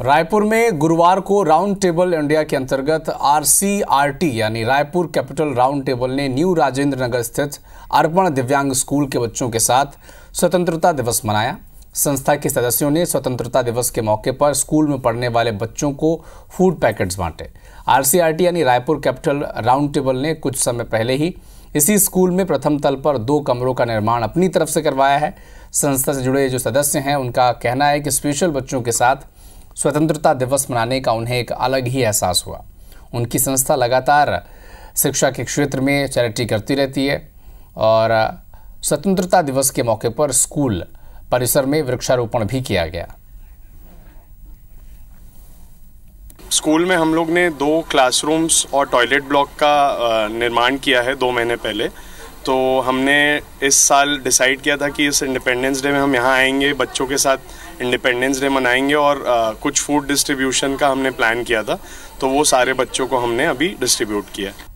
रायपुर में गुरुवार को राउंड टेबल इंडिया के अंतर्गत आरसीआरटी यानी रायपुर कैपिटल राउंड टेबल ने न्यू राजेंद्र नगर स्थित अर्पण दिव्यांग स्कूल के बच्चों के साथ स्वतंत्रता दिवस मनाया संस्था के सदस्यों ने स्वतंत्रता दिवस के मौके पर स्कूल में पढ़ने वाले बच्चों को फूड पैकेट्स बांटे आरसीआरटी यानी रायपुर कैपिटल राउंड टेबल ने कुछ समय पहले ही इसी स्कूल में प्रथम तल पर दो कमरों का निर्माण अपनी तरफ से करवाया है संस्था से जुड़े जो सदस्य हैं उनका कहना है कि स्पेशल बच्चों के साथ स्वतंत्रता दिवस मनाने का उन्हें एक अलग ही एहसास हुआ उनकी संस्था लगातार शिक्षा के क्षेत्र में चैरिटी करती रहती है और स्वतंत्रता दिवस के मौके पर स्कूल परिसर में वृक्षारोपण भी किया गया स्कूल में हम लोग ने दो क्लासरूम्स और टॉयलेट ब्लॉक का निर्माण किया है दो महीने पहले तो हमने इस साल डिसाइड किया था कि इस इंडिपेंडेंस डे में हम यहाँ आएंगे बच्चों के साथ इंडिपेंडेंस डे मनाएंगे और आ, कुछ फूड डिस्ट्रीब्यूशन का हमने प्लान किया था तो वो सारे बच्चों को हमने अभी डिस्ट्रीब्यूट किया